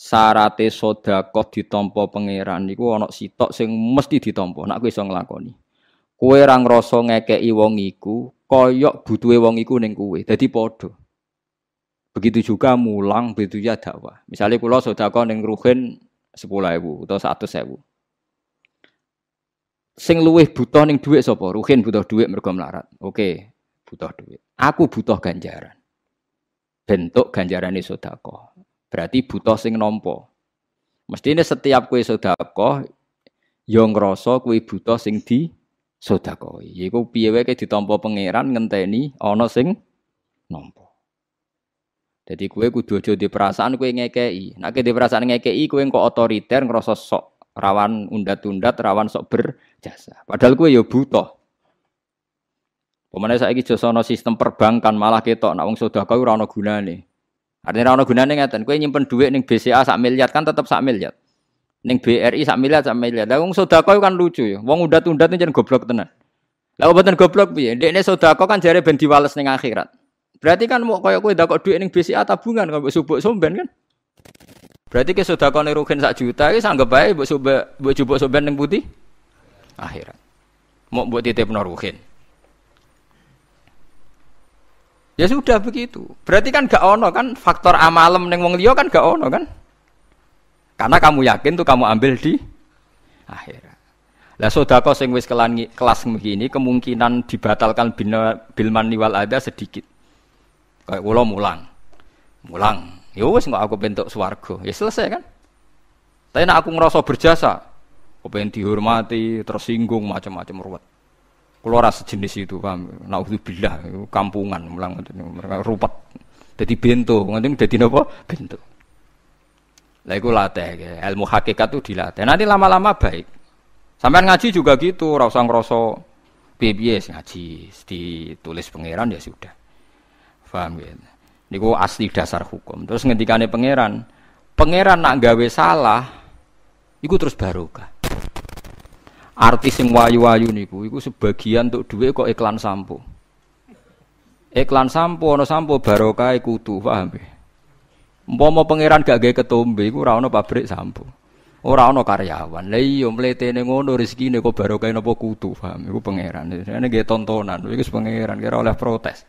syarate sedekah ditampa pangeran niku ana sitok sing mesti ditampa nek iso nglakoni. Kowe ora ngrasa ngekeki wong iku kaya butuhe wong iku ning kowe. Dadi padha. Begitu juga mulang begitu ya dakwah. Misale kula sedekah ning ruhin 10.000 utawa 100.000. Sing luwih butuh ning dhuwit sapa? Ruhin butuh dhuwit mergo melarat. Oke, butuh dhuwit. Aku butuh ganjaran. Bentuk ganjaran sedekah. berarti butuh sing nampa. Mestine setiap kowe sedekah ya ngrasa kowe buta sing disodakohi. sedekahi. Iku piye wae ditampa pangeran ngenteni ana sing nampa. Jadi kowe kudu aja di perasaan kowe ngekeki. Nek diperasaan perasaan ngekeki kowe kok otoriter ngrasa sok rawan undat-undat, rawan sok berjasa. Padahal kowe ya butuh. Pemane saiki jos ana sistem perbankan malah ketok nek wong sedekah ora ana gunane. Artinya rano gunane ngeten, kue nyimpen duit neng BCA sak miliar kan tetap sak miliar. Ning BRI sak miliar sak miliar. Lah wong kau kan lucu ya. Wong tunda tuh jangan goblok tenan. Lah obatan goblok piye? Ndekne sodako kan jare ben diwales ning akhirat. Berarti kan mau koyo kue dakok duit ning BCA tabungan kau buat subuh somben kan. Berarti ke sodako kau rugen sak juta kau sanggup baik buat subuh buat subuh somben ning putih akhirat. Mau buat titip rugen. Ya sudah begitu. Berarti kan gak ono kan faktor amalem neng wong liya kan gak ono kan? Karena kamu yakin tuh kamu ambil di akhir. Lah sodako sing wis kelas begini kemungkinan dibatalkan bina, bilman niwal ada sedikit. Kayak ulo mulang. Mulang. Ya wis nggak aku bentuk swargo. Ya selesai kan? Tapi nak aku ngerasa berjasa, Aku pengen dihormati, tersinggung macam-macam ruwet keluar sejenis itu paham, naudzubillah kampungan mulang mereka rupat. Jadi bento, nanti jadi apa? Bento. Lah itu latih ya. ilmu hakikat itu dilatih. Nanti lama-lama baik. Sampai ngaji juga gitu, rasa usah BBS ngaji ditulis pangeran ya sudah. Paham ya? Niku asli dasar hukum. Terus ngendikane pangeran, pangeran nak gawe salah itu terus barokah artis yang wayu-wayu niku itu sebagian untuk duit kok iklan sampo. Iklan sampo no sampo barokah tuh, paham ya. mau pangeran gak gawe ketombe itu ora pabrik sampo. Ora ono karyawan. Lah iya mletene ngono rezekine kok barokah napa kutu, paham iku pangeran. Ini nggih tontonan iku pangeran kira oleh protes.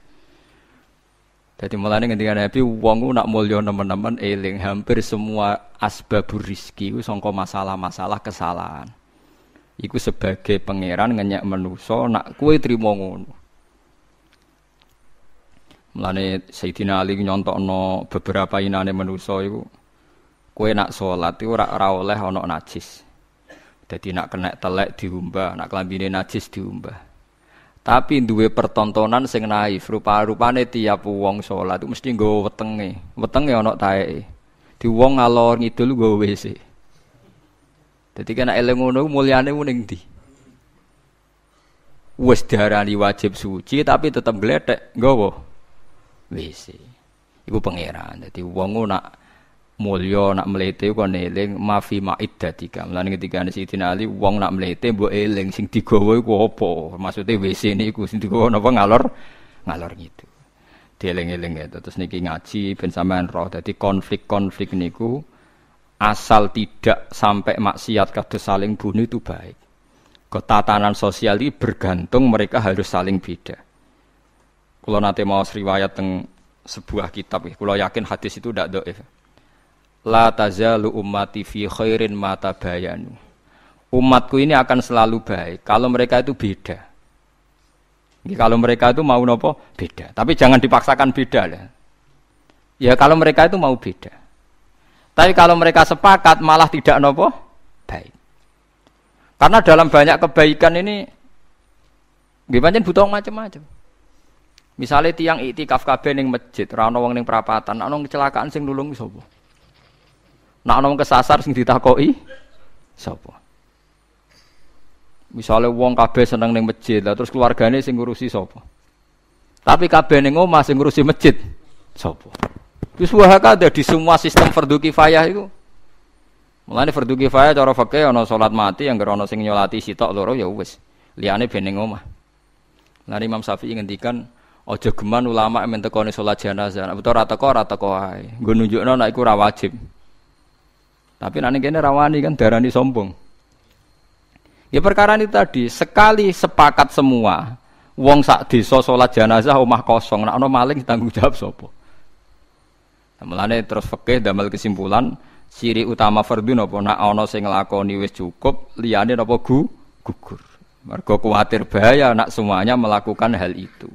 Jadi ini ketika Nabi uangku nak mulya teman-teman eling hampir semua asbabur rizki itu songko masalah-masalah kesalahan iku sebagai pangeran ngenyek menuso nak kue trimo ngono Mulane Sayyidina Ali nyontokno beberapa inane menuso iku kue nak sholat iku ora ora oleh ana najis. Jadi nak kena telek diumbah, nak kelambine najis diumbah. Tapi duwe pertontonan sing naif, rupa-rupane tiap wong sholat itu mesti nggawa wetenge. Wetenge ana taeke. Di wong ngalor ngidul nggawa WC. Jadi kena eleng ngono mulyane ku ning ndi? Wis diarani wajib suci tapi tetap gledek nggawa WC. Iku pangeran. Jadi wong nak mulya nak mlete kon eling mafi maiddatika. Mulane ketika si Ali wong nak mlete mbok eling sing digawa iku apa? Maksude WC niku sing digawa napa ngalor ngalor gitu. Dieling-eling gitu. Terus niki ngaji ben sampean roh. Jadi konflik-konflik niku asal tidak sampai maksiat kados saling bunuh itu baik. Ketatanan sosial ini bergantung mereka harus saling beda. Kalau nanti mau riwayat teng sebuah kitab, kalau yakin hadis itu tidak doif. La tazalu ummati fi khairin mata bayanu. Umatku ini akan selalu baik kalau mereka itu beda. Jadi kalau mereka itu mau nopo beda, tapi jangan dipaksakan beda lah. Ya kalau mereka itu mau beda. Tapi kalau mereka sepakat malah tidak nopo baik. Karena dalam banyak kebaikan ini gimana butuh macam-macam. Misalnya tiang itikaf kabeh ning masjid, ra ono wong ning perapatan, ana kecelakaan sing nulung sapa? Nak ana kesasar sing ditakoki sapa? Misalnya wong kabeh seneng ning masjid, lalu terus keluargane sing ngurusi sapa? Tapi kabeh ning omah sing ngurusi masjid sapa? Wis ada di semua sistem fardu kifayah itu. Mulane fardu kifayah cara fikih ana salat mati yang ana sing nyolati sitok loro ya wis. Liyane ben ning omah. Lan Imam Syafi'i ngendikan aja geman ulama men tekoni salat jenazah. Nek ora teko ora teko ae. Nggo nunjukno nek iku ora wajib. Tapi nanti kene rawani kan darani sombong. Ya perkara ini tadi sekali sepakat semua, wong sak desa salat jenazah omah kosong, nek ana maling tanggung jawab sapa? Mulane terus fikih damel kesimpulan ciri utama fardhu napa nak ana sing nglakoni wis cukup liyane napa gu gugur. Mergo kuwatir bahaya nak semuanya melakukan hal itu.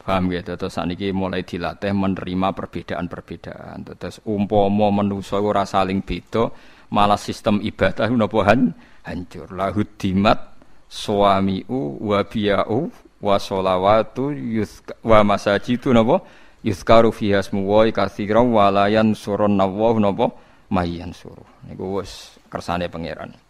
Paham gitu, terus niki mulai dilatih menerima perbedaan-perbedaan. Terus umpomo manusa ora saling beda, malah sistem ibadah napa han hancur. Lahud dimat suamiu wa biyau wa sholawatu yuzka, wa masajidu napa yuskaru fiha smuwa katsiran walayan surun nawahu napa mayan suruh niku wis kersane pangeran